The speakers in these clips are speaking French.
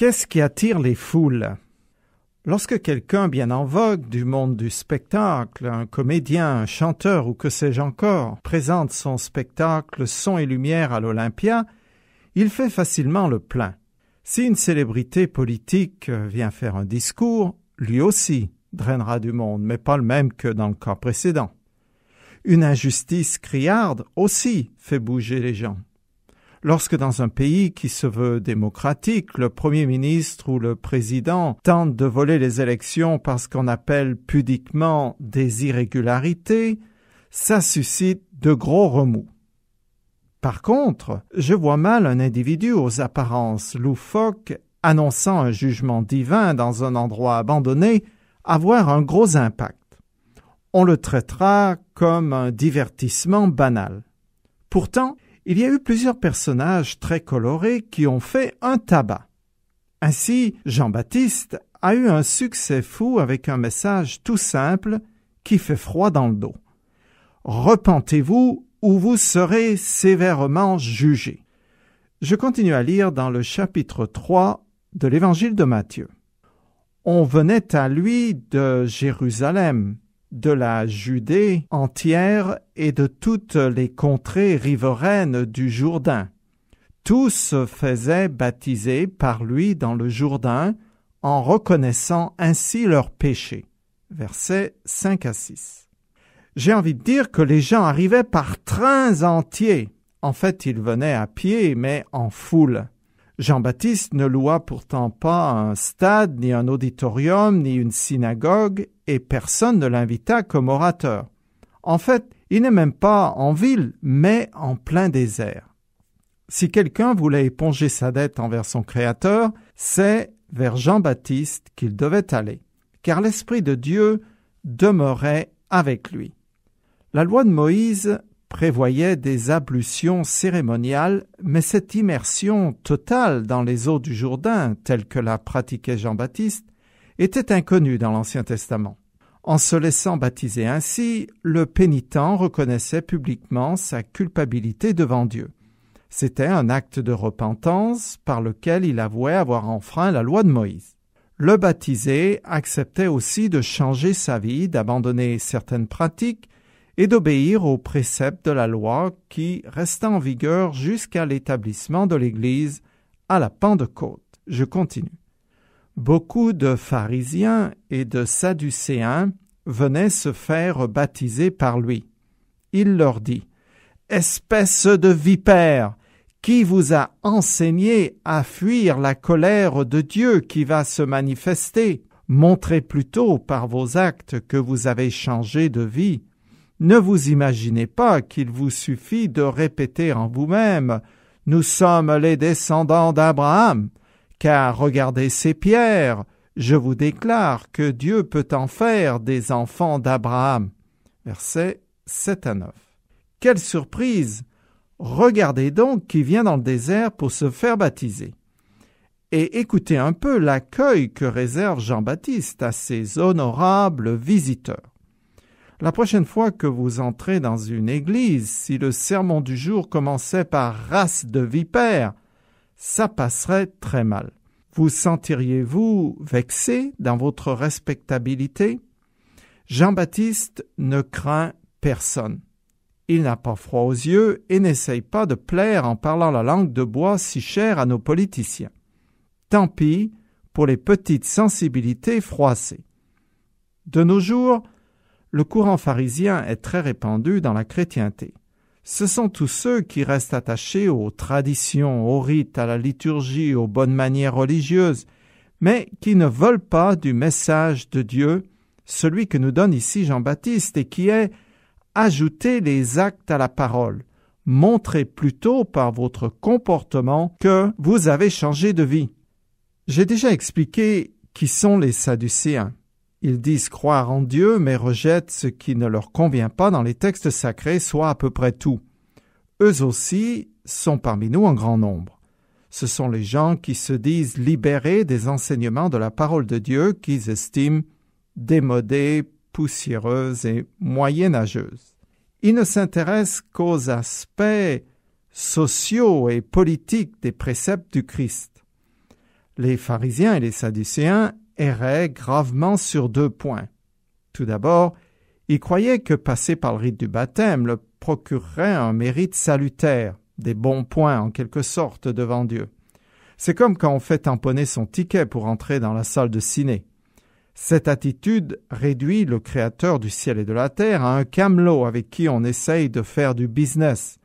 Qu'est-ce qui attire les foules Lorsque quelqu'un bien en vogue du monde du spectacle, un comédien, un chanteur ou que sais-je encore, présente son spectacle Son et Lumière à l'Olympia, il fait facilement le plein. Si une célébrité politique vient faire un discours, lui aussi drainera du monde, mais pas le même que dans le cas précédent. Une injustice criarde aussi fait bouger les gens. Lorsque dans un pays qui se veut démocratique, le Premier ministre ou le Président tente de voler les élections parce qu'on appelle pudiquement des irrégularités, ça suscite de gros remous. Par contre, je vois mal un individu aux apparences loufoques annonçant un jugement divin dans un endroit abandonné avoir un gros impact. On le traitera comme un divertissement banal. Pourtant, il y a eu plusieurs personnages très colorés qui ont fait un tabac. Ainsi, Jean-Baptiste a eu un succès fou avec un message tout simple qui fait froid dans le dos. Repentez-vous ou vous serez sévèrement jugés. Je continue à lire dans le chapitre 3 de l'Évangile de Matthieu. On venait à lui de Jérusalem, de la Judée entière et de toutes les contrées riveraines du Jourdain. Tous se faisaient baptiser par lui dans le Jourdain, en reconnaissant ainsi leurs péchés. Verset 5 à 6. J'ai envie de dire que les gens arrivaient par trains entiers. En fait, ils venaient à pied, mais en foule. Jean-Baptiste ne loua pourtant pas un stade, ni un auditorium, ni une synagogue, et personne ne l'invita comme orateur. En fait, il n'est même pas en ville, mais en plein désert. Si quelqu'un voulait éponger sa dette envers son Créateur, c'est vers Jean-Baptiste qu'il devait aller, car l'Esprit de Dieu demeurait avec lui. La loi de Moïse prévoyait des ablutions cérémoniales, mais cette immersion totale dans les eaux du Jourdain, telle que la pratiquait Jean-Baptiste, était inconnue dans l'Ancien Testament. En se laissant baptiser ainsi, le pénitent reconnaissait publiquement sa culpabilité devant Dieu. C'était un acte de repentance par lequel il avouait avoir enfreint la loi de Moïse. Le baptisé acceptait aussi de changer sa vie, d'abandonner certaines pratiques et d'obéir aux préceptes de la loi qui resta en vigueur jusqu'à l'établissement de l'Église à la Pentecôte. Je continue. Beaucoup de pharisiens et de sadducéens venaient se faire baptiser par lui. Il leur dit Espèce de vipère, qui vous a enseigné à fuir la colère de Dieu qui va se manifester Montrez plutôt par vos actes que vous avez changé de vie ne vous imaginez pas qu'il vous suffit de répéter en vous-même Nous sommes les descendants d'Abraham, car regardez ces pierres, je vous déclare que Dieu peut en faire des enfants d'Abraham. Verset 7 à 9. Quelle surprise Regardez donc qui vient dans le désert pour se faire baptiser. Et écoutez un peu l'accueil que réserve Jean-Baptiste à ses honorables visiteurs. La prochaine fois que vous entrez dans une église, si le sermon du jour commençait par race de vipère, ça passerait très mal. Vous sentiriez-vous vexé dans votre respectabilité? Jean-Baptiste ne craint personne. Il n'a pas froid aux yeux et n'essaye pas de plaire en parlant la langue de bois si chère à nos politiciens. Tant pis pour les petites sensibilités froissées. De nos jours, le courant pharisien est très répandu dans la chrétienté. Ce sont tous ceux qui restent attachés aux traditions, aux rites, à la liturgie, aux bonnes manières religieuses, mais qui ne veulent pas du message de Dieu, celui que nous donne ici Jean-Baptiste, et qui est Ajoutez les actes à la parole. Montrez plutôt par votre comportement que vous avez changé de vie. J'ai déjà expliqué qui sont les Sadducéens. Ils disent croire en Dieu, mais rejettent ce qui ne leur convient pas dans les textes sacrés, soit à peu près tout. Eux aussi sont parmi nous en grand nombre. Ce sont les gens qui se disent libérés des enseignements de la parole de Dieu qu'ils estiment démodés, poussiéreuses et moyenâgeuses. Ils ne s'intéressent qu'aux aspects sociaux et politiques des préceptes du Christ. Les pharisiens et les sadducéens errait gravement sur deux points. Tout d'abord, il croyait que passer par le rite du baptême le procurerait un mérite salutaire, des bons points en quelque sorte devant Dieu. C'est comme quand on fait tamponner son ticket pour entrer dans la salle de ciné. Cette attitude réduit le Créateur du ciel et de la terre à un camelot avec qui on essaye de faire du business,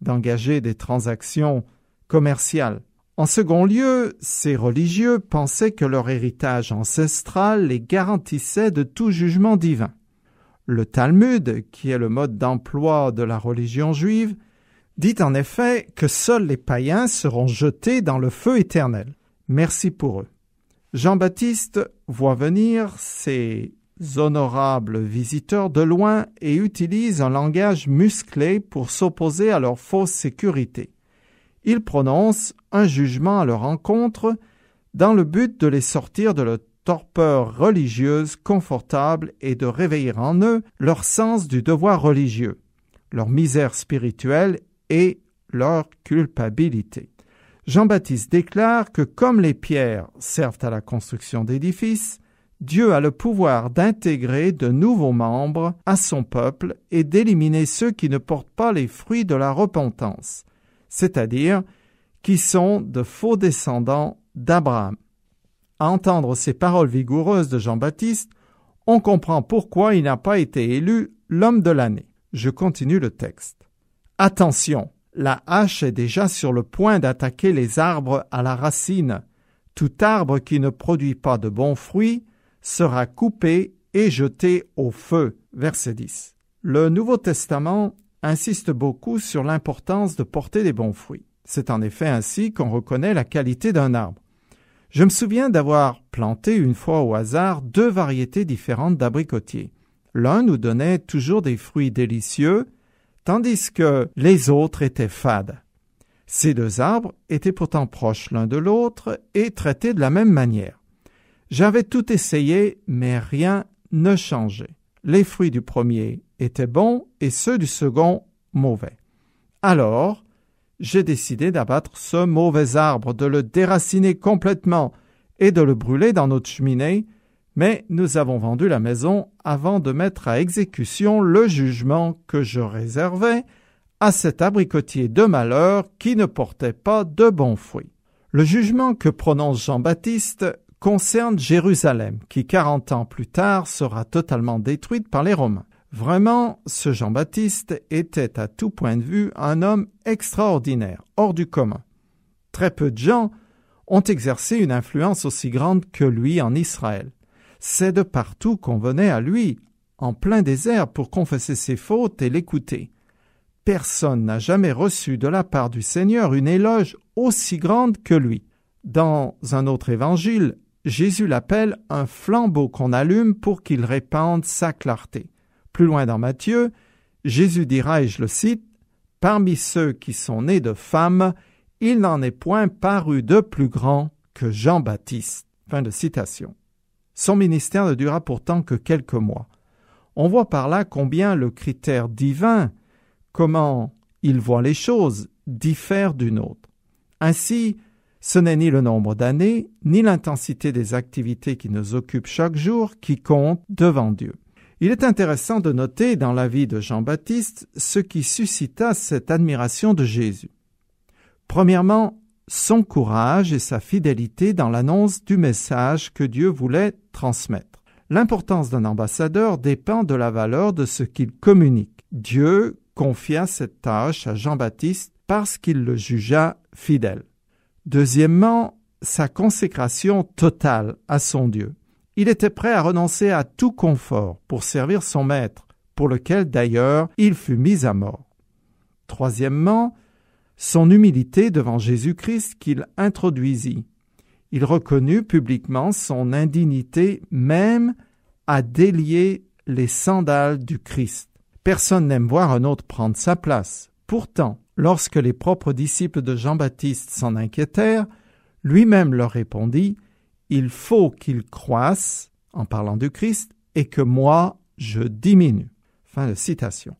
d'engager des transactions commerciales. En second lieu, ces religieux pensaient que leur héritage ancestral les garantissait de tout jugement divin. Le Talmud, qui est le mode d'emploi de la religion juive, dit en effet que seuls les païens seront jetés dans le feu éternel. Merci pour eux. Jean-Baptiste voit venir ces honorables visiteurs de loin et utilise un langage musclé pour s'opposer à leur fausse sécurité il prononce un jugement à leur encontre dans le but de les sortir de leur torpeur religieuse confortable et de réveiller en eux leur sens du devoir religieux, leur misère spirituelle et leur culpabilité. Jean-Baptiste déclare que comme les pierres servent à la construction d'édifices, Dieu a le pouvoir d'intégrer de nouveaux membres à son peuple et d'éliminer ceux qui ne portent pas les fruits de la repentance c'est-à-dire qui sont de faux descendants d'Abraham. À entendre ces paroles vigoureuses de Jean-Baptiste, on comprend pourquoi il n'a pas été élu l'homme de l'année. Je continue le texte. Attention, la hache est déjà sur le point d'attaquer les arbres à la racine. Tout arbre qui ne produit pas de bons fruits sera coupé et jeté au feu. Verset 10. Le Nouveau Testament insiste beaucoup sur l'importance de porter des bons fruits. C'est en effet ainsi qu'on reconnaît la qualité d'un arbre. Je me souviens d'avoir planté une fois au hasard deux variétés différentes d'abricotiers. L'un nous donnait toujours des fruits délicieux, tandis que les autres étaient fades. Ces deux arbres étaient pourtant proches l'un de l'autre et traités de la même manière. J'avais tout essayé, mais rien ne changeait. Les fruits du premier étaient bons et ceux du second mauvais. Alors, j'ai décidé d'abattre ce mauvais arbre, de le déraciner complètement et de le brûler dans notre cheminée, mais nous avons vendu la maison avant de mettre à exécution le jugement que je réservais à cet abricotier de malheur qui ne portait pas de bons fruits. Le jugement que prononce Jean-Baptiste concerne Jérusalem, qui quarante ans plus tard sera totalement détruite par les Romains. Vraiment, ce Jean-Baptiste était à tout point de vue un homme extraordinaire, hors du commun. Très peu de gens ont exercé une influence aussi grande que lui en Israël. C'est de partout qu'on venait à lui, en plein désert, pour confesser ses fautes et l'écouter. Personne n'a jamais reçu de la part du Seigneur une éloge aussi grande que lui. Dans un autre évangile, Jésus l'appelle un flambeau qu'on allume pour qu'il répande sa clarté. Plus loin dans Matthieu, Jésus dira, et je le cite, Parmi ceux qui sont nés de femmes, il n'en est point paru de plus grand que Jean-Baptiste. Fin de citation. Son ministère ne dura pourtant que quelques mois. On voit par là combien le critère divin, comment il voit les choses, diffère d'une autre. Ainsi, ce n'est ni le nombre d'années, ni l'intensité des activités qui nous occupent chaque jour qui compte devant Dieu. Il est intéressant de noter dans la vie de Jean-Baptiste ce qui suscita cette admiration de Jésus. Premièrement, son courage et sa fidélité dans l'annonce du message que Dieu voulait transmettre. L'importance d'un ambassadeur dépend de la valeur de ce qu'il communique. Dieu confia cette tâche à Jean-Baptiste parce qu'il le jugea fidèle. Deuxièmement, sa consécration totale à son Dieu. Il était prêt à renoncer à tout confort pour servir son maître, pour lequel d'ailleurs il fut mis à mort. Troisièmement, son humilité devant Jésus-Christ qu'il introduisit. Il reconnut publiquement son indignité même à délier les sandales du Christ. Personne n'aime voir un autre prendre sa place. Pourtant, lorsque les propres disciples de Jean-Baptiste s'en inquiétèrent, lui-même leur répondit il faut qu'il croisse, en parlant du Christ, et que moi, je diminue. Fin de citation.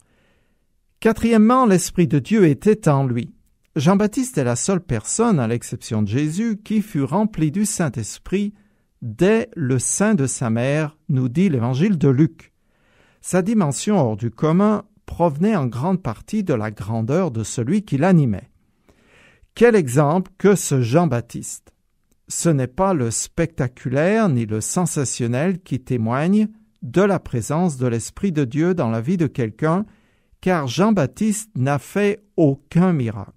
Quatrièmement, l'Esprit de Dieu était en lui. Jean-Baptiste est la seule personne, à l'exception de Jésus, qui fut remplie du Saint-Esprit dès le sein de sa mère, nous dit l'Évangile de Luc. Sa dimension hors du commun provenait en grande partie de la grandeur de celui qui l'animait. Quel exemple que ce Jean-Baptiste ce n'est pas le spectaculaire ni le sensationnel qui témoigne de la présence de l'Esprit de Dieu dans la vie de quelqu'un, car Jean-Baptiste n'a fait aucun miracle.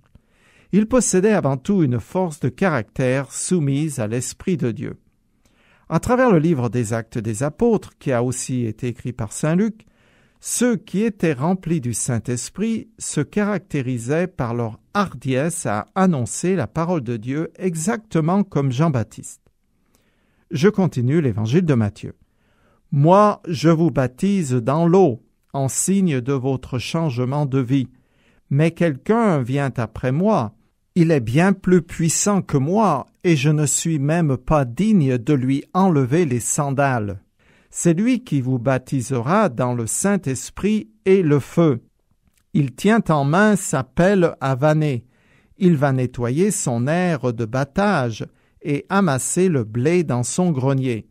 Il possédait avant tout une force de caractère soumise à l'Esprit de Dieu. À travers le livre des Actes des Apôtres, qui a aussi été écrit par Saint Luc, ceux qui étaient remplis du Saint-Esprit se caractérisaient par leur hardiesse à annoncer la parole de Dieu exactement comme Jean-Baptiste. Je continue l'évangile de Matthieu. Moi, je vous baptise dans l'eau, en signe de votre changement de vie. Mais quelqu'un vient après moi. Il est bien plus puissant que moi, et je ne suis même pas digne de lui enlever les sandales. C'est lui qui vous baptisera dans le Saint-Esprit et le feu. Il tient en main sa pelle à vanner. Il va nettoyer son aire de battage et amasser le blé dans son grenier.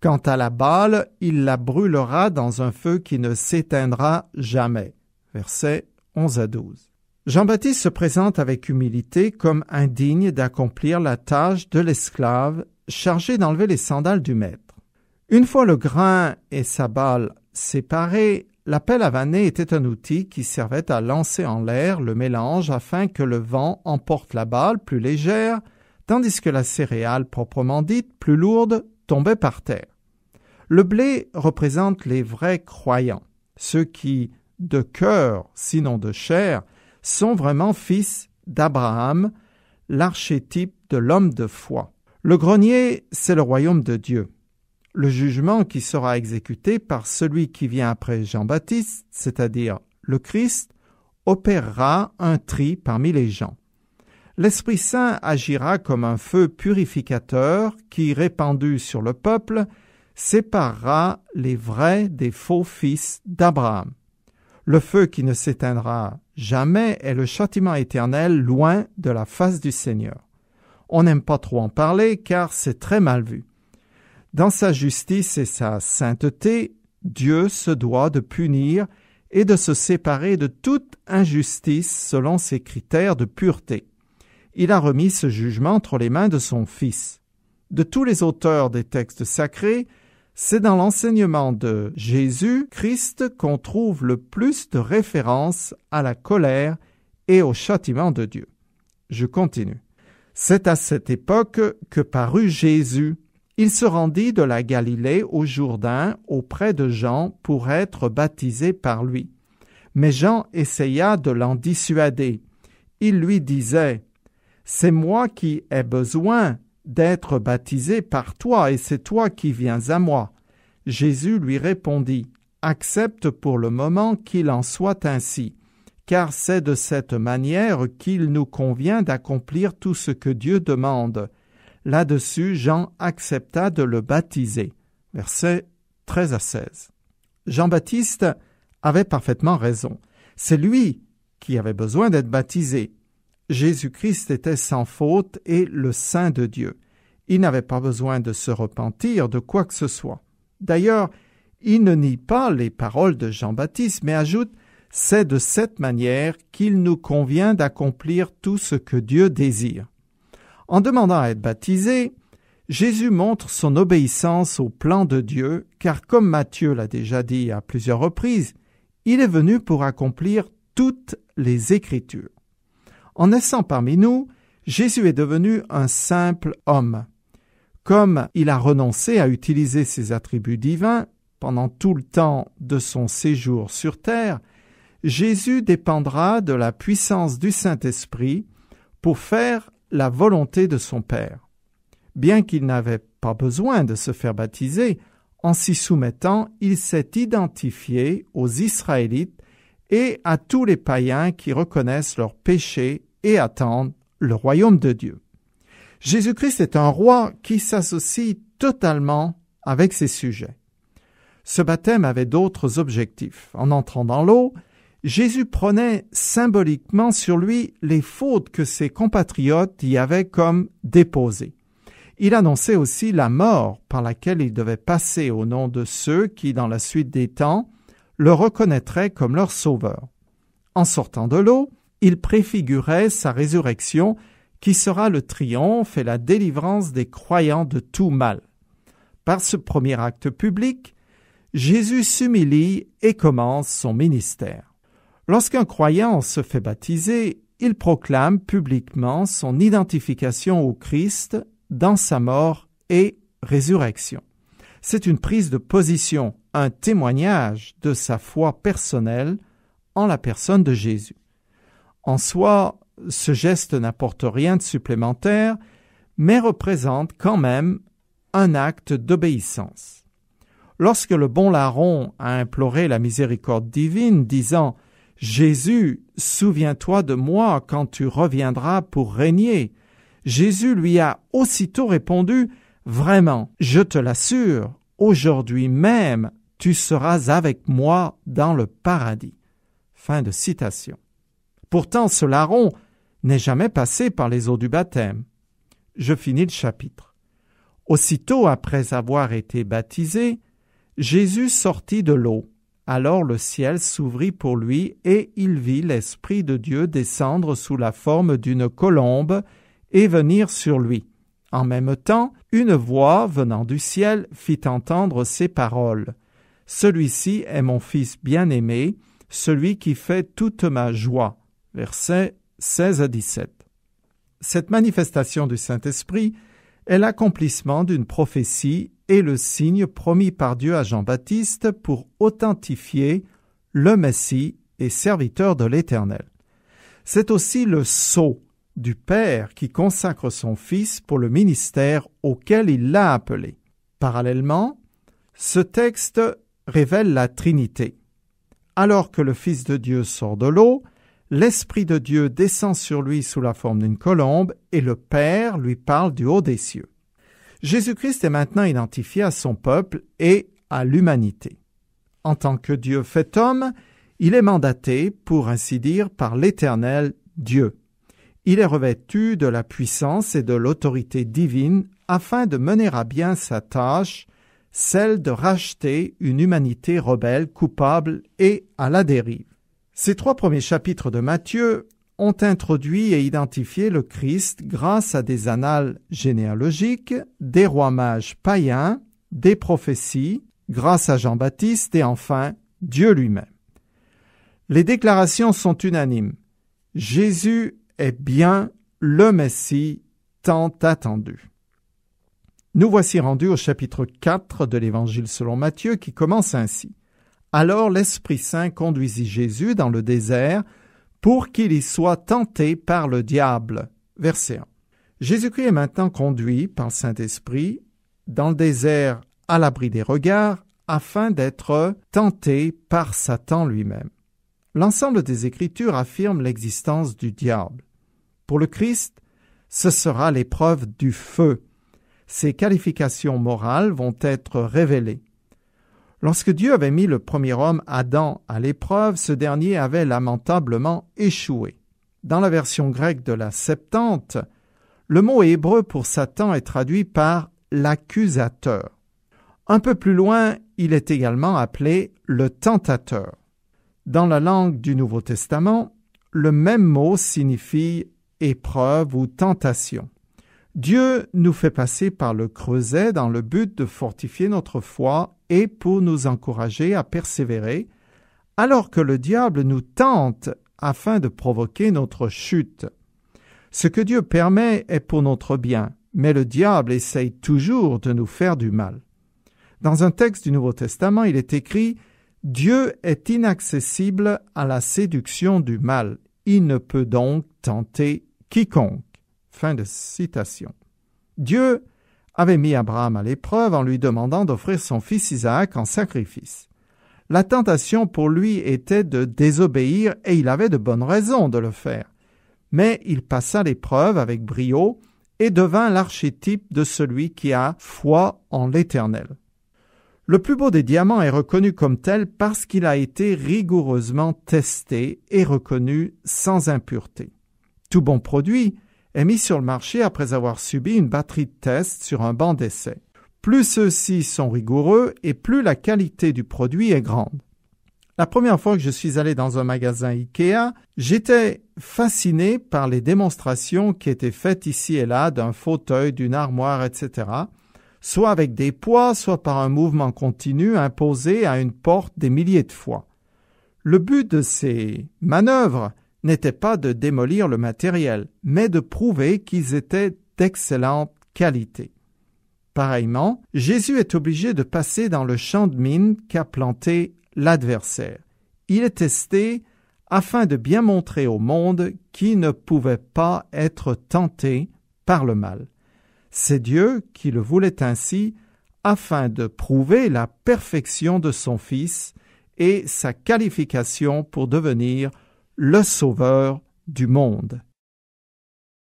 Quant à la balle, il la brûlera dans un feu qui ne s'éteindra jamais. Verset 11 à 12. Jean-Baptiste se présente avec humilité comme indigne d'accomplir la tâche de l'esclave chargé d'enlever les sandales du maître. Une fois le grain et sa balle séparés, l'appel à vanner était un outil qui servait à lancer en l'air le mélange afin que le vent emporte la balle plus légère, tandis que la céréale proprement dite, plus lourde, tombait par terre. Le blé représente les vrais croyants, ceux qui, de cœur, sinon de chair, sont vraiment fils d'Abraham, l'archétype de l'homme de foi. Le grenier, c'est le royaume de Dieu le jugement qui sera exécuté par celui qui vient après Jean-Baptiste, c'est-à-dire le Christ, opérera un tri parmi les gens. L'Esprit Saint agira comme un feu purificateur qui, répandu sur le peuple, séparera les vrais des faux fils d'Abraham. Le feu qui ne s'éteindra jamais est le châtiment éternel loin de la face du Seigneur. On n'aime pas trop en parler car c'est très mal vu. Dans sa justice et sa sainteté, Dieu se doit de punir et de se séparer de toute injustice selon ses critères de pureté. Il a remis ce jugement entre les mains de son Fils. De tous les auteurs des textes sacrés, c'est dans l'enseignement de Jésus Christ qu'on trouve le plus de références à la colère et au châtiment de Dieu. Je continue. C'est à cette époque que parut Jésus, il se rendit de la Galilée au Jourdain auprès de Jean pour être baptisé par lui. Mais Jean essaya de l'en dissuader. Il lui disait C'est moi qui ai besoin d'être baptisé par toi et c'est toi qui viens à moi. Jésus lui répondit Accepte pour le moment qu'il en soit ainsi, car c'est de cette manière qu'il nous convient d'accomplir tout ce que Dieu demande. Là-dessus, Jean accepta de le baptiser. Verset 13 à 16. Jean-Baptiste avait parfaitement raison. C'est lui qui avait besoin d'être baptisé. Jésus-Christ était sans faute et le Saint de Dieu. Il n'avait pas besoin de se repentir de quoi que ce soit. D'ailleurs, il ne nie pas les paroles de Jean-Baptiste, mais ajoute C'est de cette manière qu'il nous convient d'accomplir tout ce que Dieu désire. En demandant à être baptisé, Jésus montre son obéissance au plan de Dieu, car comme Matthieu l'a déjà dit à plusieurs reprises, il est venu pour accomplir toutes les Écritures. En naissant parmi nous, Jésus est devenu un simple homme. Comme il a renoncé à utiliser ses attributs divins pendant tout le temps de son séjour sur terre, Jésus dépendra de la puissance du Saint-Esprit pour faire la volonté de son Père. Bien qu'il n'avait pas besoin de se faire baptiser, en s'y soumettant, il s'est identifié aux Israélites et à tous les païens qui reconnaissent leurs péchés et attendent le royaume de Dieu. Jésus-Christ est un roi qui s'associe totalement avec ses sujets. Ce baptême avait d'autres objectifs. En entrant dans l'eau, Jésus prenait symboliquement sur lui les fautes que ses compatriotes y avaient comme déposées. Il annonçait aussi la mort par laquelle il devait passer au nom de ceux qui, dans la suite des temps, le reconnaîtraient comme leur sauveur. En sortant de l'eau, il préfigurait sa résurrection qui sera le triomphe et la délivrance des croyants de tout mal. Par ce premier acte public, Jésus s'humilie et commence son ministère. Lorsqu'un croyant se fait baptiser, il proclame publiquement son identification au Christ dans sa mort et résurrection. C'est une prise de position, un témoignage de sa foi personnelle en la personne de Jésus. En soi, ce geste n'apporte rien de supplémentaire, mais représente quand même un acte d'obéissance. Lorsque le bon larron a imploré la miséricorde divine, disant Jésus, souviens-toi de moi quand tu reviendras pour régner. Jésus lui a aussitôt répondu, Vraiment, je te l'assure, aujourd'hui même tu seras avec moi dans le paradis. Fin de citation. Pourtant ce larron n'est jamais passé par les eaux du baptême. Je finis le chapitre. Aussitôt après avoir été baptisé, Jésus sortit de l'eau. Alors le ciel s'ouvrit pour lui, et il vit l'Esprit de Dieu descendre sous la forme d'une colombe et venir sur lui. En même temps, une voix venant du ciel fit entendre ces paroles. Celui-ci est mon Fils bien-aimé, celui qui fait toute ma joie. Versets 16 à 17. Cette manifestation du Saint-Esprit est l'accomplissement d'une prophétie est le signe promis par Dieu à Jean-Baptiste pour authentifier le Messie et serviteur de l'Éternel. C'est aussi le sceau du Père qui consacre son Fils pour le ministère auquel il l'a appelé. Parallèlement, ce texte révèle la Trinité. Alors que le Fils de Dieu sort de l'eau, l'Esprit de Dieu descend sur lui sous la forme d'une colombe et le Père lui parle du haut des cieux. Jésus-Christ est maintenant identifié à son peuple et à l'humanité. En tant que Dieu fait homme, il est mandaté, pour ainsi dire, par l'Éternel Dieu. Il est revêtu de la puissance et de l'autorité divine afin de mener à bien sa tâche, celle de racheter une humanité rebelle, coupable et à la dérive. Ces trois premiers chapitres de Matthieu ont introduit et identifié le Christ grâce à des annales généalogiques, des rois mages païens, des prophéties, grâce à Jean-Baptiste et enfin Dieu lui-même. Les déclarations sont unanimes. Jésus est bien le Messie tant attendu. Nous voici rendus au chapitre 4 de l'Évangile selon Matthieu qui commence ainsi. Alors l'Esprit Saint conduisit Jésus dans le désert pour qu'il y soit tenté par le diable. Verset 1. Jésus-Christ est maintenant conduit par le Saint-Esprit dans le désert à l'abri des regards afin d'être tenté par Satan lui-même. L'ensemble des Écritures affirme l'existence du diable. Pour le Christ, ce sera l'épreuve du feu. Ses qualifications morales vont être révélées. Lorsque Dieu avait mis le premier homme, Adam, à l'épreuve, ce dernier avait lamentablement échoué. Dans la version grecque de la Septante, le mot hébreu pour Satan est traduit par l'accusateur. Un peu plus loin, il est également appelé le tentateur. Dans la langue du Nouveau Testament, le même mot signifie épreuve ou tentation. Dieu nous fait passer par le creuset dans le but de fortifier notre foi et pour nous encourager à persévérer, alors que le diable nous tente afin de provoquer notre chute. Ce que Dieu permet est pour notre bien, mais le diable essaye toujours de nous faire du mal. Dans un texte du Nouveau Testament, il est écrit Dieu est inaccessible à la séduction du mal. Il ne peut donc tenter quiconque. Fin de citation. Dieu avait mis Abraham à l'épreuve en lui demandant d'offrir son fils Isaac en sacrifice. La tentation pour lui était de désobéir et il avait de bonnes raisons de le faire. Mais il passa l'épreuve avec brio et devint l'archétype de celui qui a foi en l'Éternel. Le plus beau des diamants est reconnu comme tel parce qu'il a été rigoureusement testé et reconnu sans impureté. Tout bon produit est mis sur le marché après avoir subi une batterie de tests sur un banc d'essai. Plus ceux-ci sont rigoureux et plus la qualité du produit est grande. La première fois que je suis allé dans un magasin IKEA, j'étais fasciné par les démonstrations qui étaient faites ici et là d'un fauteuil, d'une armoire, etc., soit avec des poids, soit par un mouvement continu imposé à une porte des milliers de fois. Le but de ces manœuvres n'était pas de démolir le matériel, mais de prouver qu'ils étaient d'excellente qualité. Pareillement, Jésus est obligé de passer dans le champ de mine qu'a planté l'adversaire. Il est testé afin de bien montrer au monde qui ne pouvait pas être tenté par le mal. C'est Dieu qui le voulait ainsi afin de prouver la perfection de son Fils et sa qualification pour devenir le Sauveur du monde.